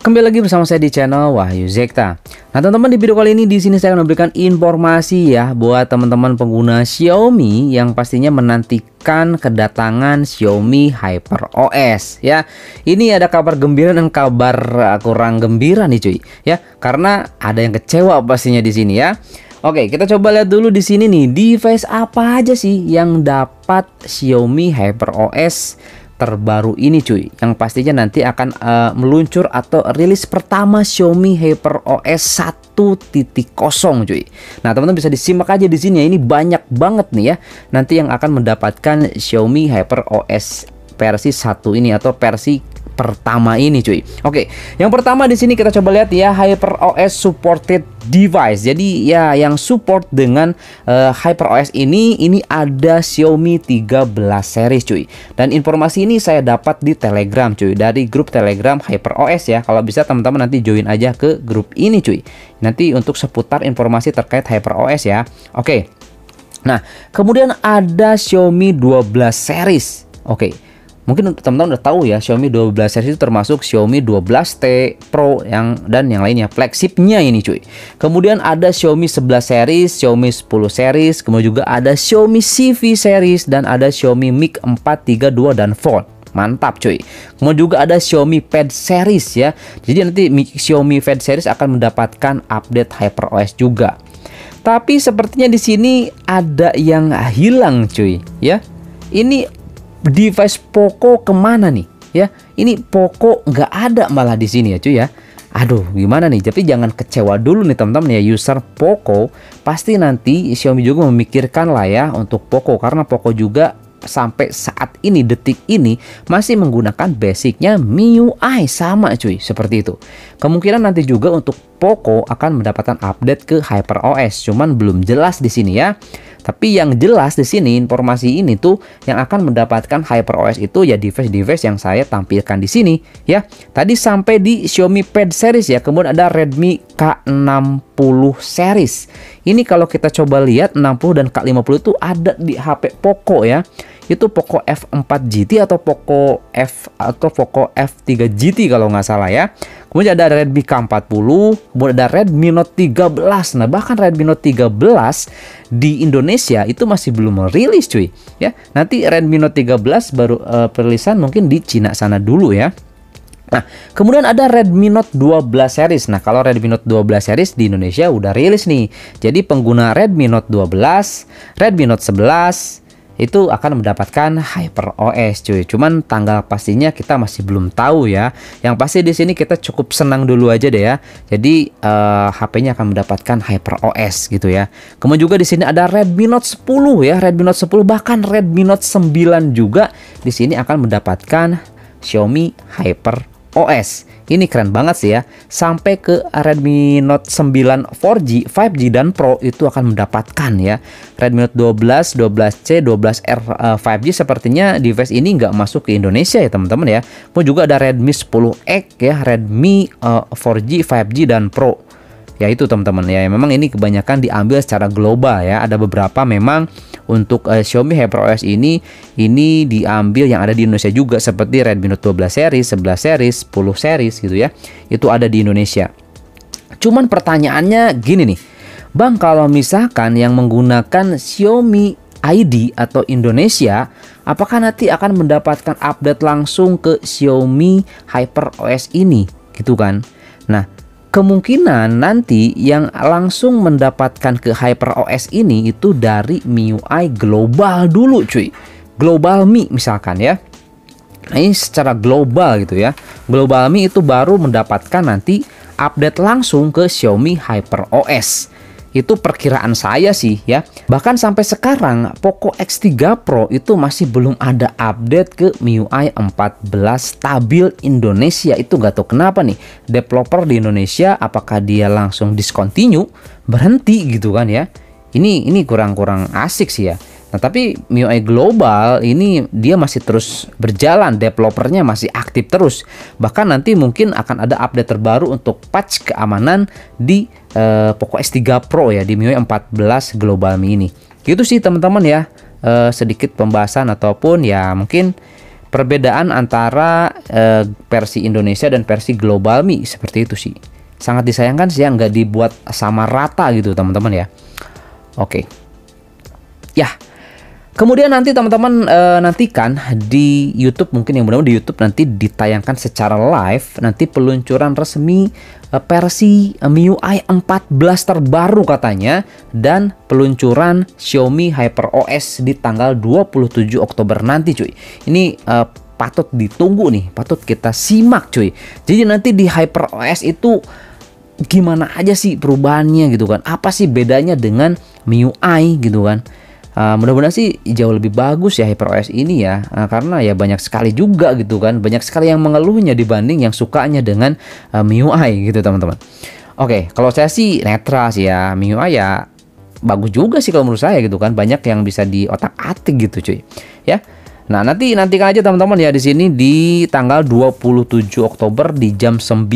Kembali lagi bersama saya di channel Wahyu Zekta. Nah, teman-teman di video kali ini di sini saya akan memberikan informasi ya buat teman-teman pengguna Xiaomi yang pastinya menantikan kedatangan Xiaomi Hyper OS ya. Ini ada kabar gembira dan kabar uh, kurang gembira nih cuy ya, karena ada yang kecewa pastinya di sini ya. Oke, kita coba lihat dulu di sini nih device apa aja sih yang dapat Xiaomi Hyper OS terbaru ini cuy yang pastinya nanti akan uh, meluncur atau rilis pertama Xiaomi Hyper OS 1.0 cuy. Nah, teman-teman bisa disimak aja di sini ya ini banyak banget nih ya nanti yang akan mendapatkan Xiaomi Hyper OS versi 1 ini atau versi pertama ini cuy. Oke, yang pertama di sini kita coba lihat ya HyperOS supported device. Jadi ya yang support dengan uh, HyperOS ini ini ada Xiaomi 13 series cuy. Dan informasi ini saya dapat di Telegram cuy dari grup Telegram HyperOS ya. Kalau bisa teman-teman nanti join aja ke grup ini cuy. Nanti untuk seputar informasi terkait HyperOS ya. Oke. Nah, kemudian ada Xiaomi 12 series. Oke. Okay mungkin teman-teman udah tahu ya Xiaomi 12 series itu termasuk Xiaomi 12T Pro yang dan yang lainnya flagshipnya ini cuy kemudian ada Xiaomi 11 series Xiaomi 10 series kemudian juga ada Xiaomi CV series dan ada Xiaomi 3 432 dan Fold mantap cuy kemudian juga ada Xiaomi Pad series ya jadi nanti Xiaomi Pad series akan mendapatkan update HyperOS juga tapi sepertinya di sini ada yang hilang cuy ya ini device Poco kemana nih? Ya, ini Poco nggak ada malah di sini ya cuy ya. Aduh, gimana nih? Tapi jangan kecewa dulu nih teman-teman ya user Poco. Pasti nanti Xiaomi juga memikirkan lah ya untuk Poco karena Poco juga sampai saat ini detik ini masih menggunakan basicnya MIUI sama cuy seperti itu kemungkinan nanti juga untuk Poco akan mendapatkan update ke HyperOS cuman belum jelas di sini ya tapi yang jelas di sini informasi ini tuh yang akan mendapatkan Hyper OS itu ya device-device yang saya tampilkan di sini ya. Tadi sampai di Xiaomi Pad series ya, kemudian ada Redmi K60 series. Ini kalau kita coba lihat 60 dan K50 itu ada di HP Poco ya itu Poco F4 GT atau Poco F atau Poco F3 GT kalau nggak salah ya. Kemudian ada Redmi K40, kemudian ada Redmi Note 13. Nah, bahkan Redmi Note 13 di Indonesia itu masih belum rilis cuy, ya. Nanti Redmi Note 13 baru uh, perilisan mungkin di Cina sana dulu ya. Nah, kemudian ada Redmi Note 12 series. Nah, kalau Redmi Note 12 series di Indonesia udah rilis nih. Jadi pengguna Redmi Note 12, Redmi Note 11, itu akan mendapatkan Hyper OS cuy. Cuman tanggal pastinya kita masih belum tahu ya. Yang pasti di sini kita cukup senang dulu aja deh ya. Jadi uh, eh, HP-nya akan mendapatkan Hyper OS gitu ya. Kemudian juga di sini ada Redmi Note 10 ya, Redmi Note 10 bahkan Redmi Note 9 juga di sini akan mendapatkan Xiaomi Hyper OS. Ini keren banget sih ya. Sampai ke Redmi Note 9 4G, 5G dan Pro itu akan mendapatkan ya. Redmi Note 12, 12C, 12R 5G sepertinya device ini nggak masuk ke Indonesia ya teman-teman ya. Pun juga ada Redmi 10X ya, Redmi 4G, eh, 5G dan Pro ya itu teman-teman ya, ya memang ini kebanyakan diambil secara global ya ada beberapa memang untuk uh, Xiaomi OS ini ini diambil yang ada di Indonesia juga seperti Redmi Note 12 series 11 series 10 series gitu ya itu ada di Indonesia cuman pertanyaannya gini nih Bang kalau misalkan yang menggunakan Xiaomi ID atau Indonesia, apakah nanti akan mendapatkan update langsung ke Xiaomi Hyper OS ini, gitu kan? Nah, kemungkinan nanti yang langsung mendapatkan ke Hyper OS ini itu dari MIUI global dulu cuy global Mi misalkan ya nah, ini secara global gitu ya global Mi itu baru mendapatkan nanti update langsung ke Xiaomi Hyper OS itu perkiraan saya sih ya. Bahkan sampai sekarang Poco X3 Pro itu masih belum ada update ke MIUI 14 stabil Indonesia. Itu nggak tahu kenapa nih. Developer di Indonesia apakah dia langsung discontinue, berhenti gitu kan ya. Ini ini kurang-kurang asik sih ya. Nah, tapi MIUI Global ini dia masih terus berjalan, developernya masih aktif terus. Bahkan nanti mungkin akan ada update terbaru untuk patch keamanan di uh, Poco S3 Pro ya di MIUI 14 Global ini, Gitu sih teman-teman ya uh, sedikit pembahasan ataupun ya mungkin perbedaan antara uh, versi Indonesia dan versi Global Mi seperti itu sih. Sangat disayangkan sih ya nggak dibuat sama rata gitu teman-teman ya. Oke. Okay. Ya. Yeah Kemudian nanti teman-teman e, nantikan di YouTube mungkin yang benar-benar di YouTube nanti ditayangkan secara live nanti peluncuran resmi e, versi e, MIUI 14 terbaru katanya dan peluncuran Xiaomi Hyper OS di tanggal 27 Oktober nanti cuy. Ini e, patut ditunggu nih, patut kita simak cuy. Jadi nanti di Hyper OS itu gimana aja sih perubahannya gitu kan? Apa sih bedanya dengan MIUI gitu kan? Ah, mudah-mudahan sih jauh lebih bagus ya HyperOS ini ya uh, karena ya banyak sekali juga gitu kan banyak sekali yang mengeluhnya dibanding yang sukanya dengan uh, ah, MIUI gitu teman-teman oke okay, kalau saya sih netral sih ya MIUI ya bagus juga sih kalau menurut saya gitu kan banyak yang bisa di otak atik gitu cuy ya Nah, nanti nantikan aja teman-teman ya di sini di tanggal 27 Oktober di jam 19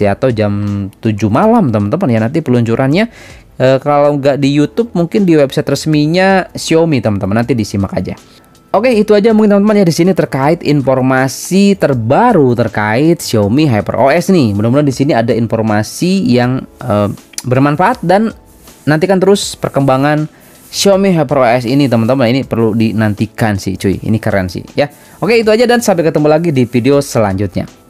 ya atau jam 7 malam teman-teman ya nanti peluncurannya E, kalau nggak di YouTube mungkin di website resminya Xiaomi teman-teman nanti disimak aja. Oke itu aja mungkin teman-teman ya di sini terkait informasi terbaru terkait Xiaomi HyperOS nih. Mudah-mudahan di sini ada informasi yang e, bermanfaat dan nantikan terus perkembangan Xiaomi HyperOS ini teman-teman ini perlu dinantikan sih cuy ini keren sih ya. Oke itu aja dan sampai ketemu lagi di video selanjutnya.